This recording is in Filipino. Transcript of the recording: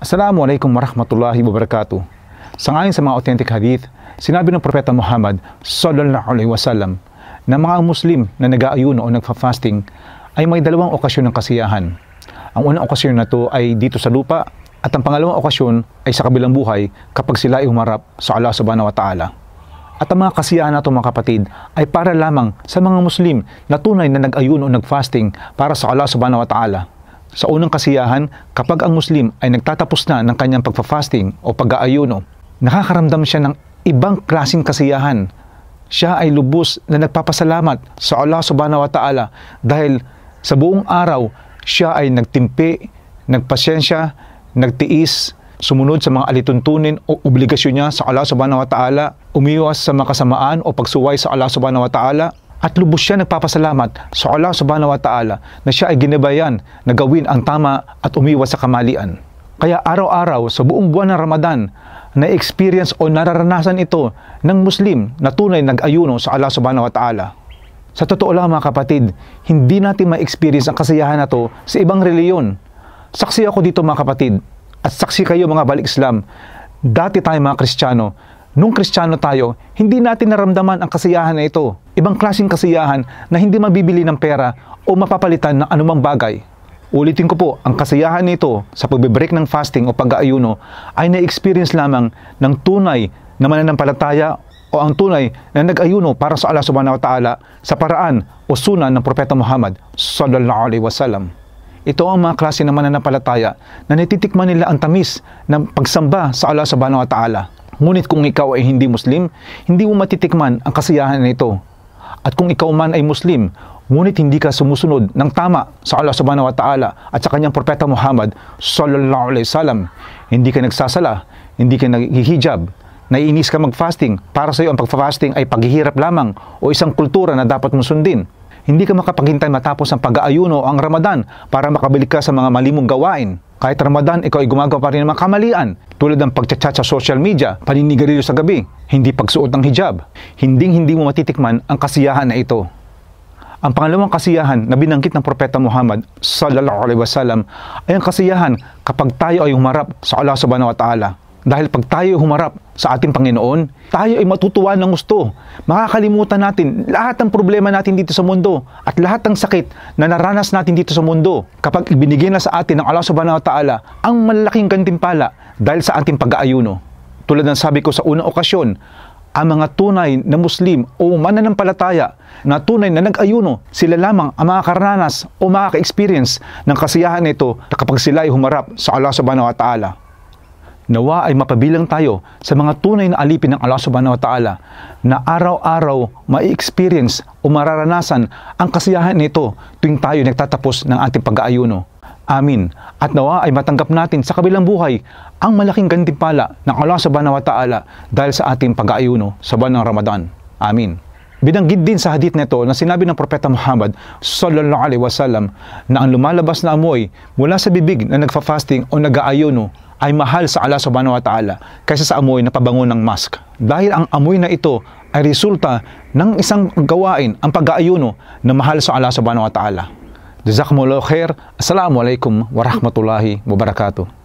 Assalamualaikum warahmatullahi wabarakatuh. Sangayon sa mga authentic hadith, sinabi ng Propeta Muhammad sallallahu alaihi wasallam na mga Muslim na nag-aayuno o nagfa-fasting ay may dalawang okasyon ng kasiyahan. Ang unang okasyon na to ay dito sa lupa at ang pangalawang okasyon ay sa kabilang buhay kapag sila ay humarap sa Allah subhanahu wa ta'ala. At ang mga kasiyahan na ito mga kapatid ay para lamang sa mga Muslim na tunay na nag-ayuno o nag-fasting para sa Allah subhanahu wa ta'ala. Sa unang kasiyahan, kapag ang Muslim ay nagtatapos na ng kanyang pagpa-fasting o pag-aayuno, nakakaramdam siya ng ibang klasing kasiyahan. Siya ay lubos na nagpapasalamat sa Allah subhanahu wa ta'ala dahil sa buong araw, siya ay nagtimpi, nagpasyensya, nagtiis, sumunod sa mga alituntunin o obligasyon niya sa Allah subhanahu wa ta'ala, umiwas sa makasamaan o pagsuway sa Allah subhanahu wa ta'ala, at lubos siya nagpapasalamat sa Allah subhanahu wa ta'ala na siya ay ginabayan na gawin ang tama at umiwas sa kamalian. Kaya araw-araw sa buong buwan ng Ramadan, na-experience o nararanasan ito ng Muslim na tunay nag-ayuno sa Allah subhanahu wa ta'ala. Sa totoo lang mga kapatid, hindi natin ma-experience ang kasiyahan na ito sa ibang reliyon. Saksi ako dito mga kapatid, at saksi kayo mga balik Islam, dati tayo mga Kristiyano, Nung kristyano tayo, hindi natin naramdaman ang kasiyahan na ito. Ibang klasing kasiyahan na hindi mabibili ng pera o mapapalitan ng anumang bagay. Ulitin ko po, ang kasiyahan nito sa pagbe-break ng fasting o pag-aayuno ay na-experience lamang ng tunay na mananampalataya o ang tunay na nag-ayuno para sa Allah subhanahu wa ta'ala sa paraan o sunan ng Propeta Muhammad sallallahu alaihi wasallam. Ito ang mga klase ng mananampalataya na natitikman nila ang tamis ng pagsamba sa Allah subhanahu wa ta'ala. Ngunit kung ikaw ay hindi Muslim, hindi mo matitikman ang kasiyahan nito. At kung ikaw man ay Muslim, ngunit hindi ka sumusunod ng tama sa Allah subhanahu wa ta'ala at sa kanyang propeta Muhammad sallallahu alaihi wasallam, hindi ka nagsasala, hindi ka naghihijab, naiinis ka mag-fasting, para sa iyo ang pag-fasting ay paghihirap lamang o isang kultura na dapat mo sundin. Hindi ka makapaghintay matapos ang pag-aayuno o ang Ramadan para makabalik ka sa mga malimong gawain. Kahit Ramadan, ikaw ay gumagawa pa rin ng mga kamalian tulad ng pagchat sa social media, paninigarilyo sa gabi, hindi pagsuot ng hijab. Hinding-hindi mo matitikman ang kasiyahan na ito. Ang pangalawang kasiyahan na binanggit ng Propeta Muhammad sallallahu alaihi wasallam ay ang kasiyahan kapag tayo ay humarap sa Allah subhanahu wa ta'ala dahil pag tayo humarap sa ating Panginoon, tayo ay matutuwa ng gusto. Makakalimutan natin lahat ng problema natin dito sa mundo at lahat ng sakit na naranas natin dito sa mundo. Kapag ibinigay na sa atin ng Allah subhanahu wa ta'ala ang malaking gantimpala dahil sa ating pag-aayuno. Tulad ng sabi ko sa unang okasyon, ang mga tunay na Muslim o mananampalataya na tunay na nag-ayuno, sila lamang ang makakaranas o makaka-experience ng kasiyahan nito kapag sila ay humarap sa Allah subhanahu wa ta'ala. Nawa ay mapabilang tayo sa mga tunay na alipin ng Allah subhanahu wa ta'ala na araw-araw mai-experience o mararanasan ang kasiyahan nito tuwing tayo nagtatapos ng ating pag-aayuno. Amin. At nawa ay matanggap natin sa kabilang buhay ang malaking gantimpala ng Allah subhanahu wa ta'ala dahil sa ating pag-aayuno sa buwan ng Ramadan. Amin. Binanggit din sa hadith nito na sinabi ng Propeta Muhammad sallallahu alaihi wasallam na ang lumalabas na amoy mula sa bibig na nagfa-fasting o nag-aayuno ay mahal sa Allah subhanahu wa ta'ala kaysa sa amoy na pabango ng mask. Dahil ang amoy na ito ay resulta ng isang gawain, ang pag-aayuno na mahal sa Allah subhanahu wa ta'ala. Jazakumullahu khair. Assalamualaikum warahmatullahi wabarakatuh.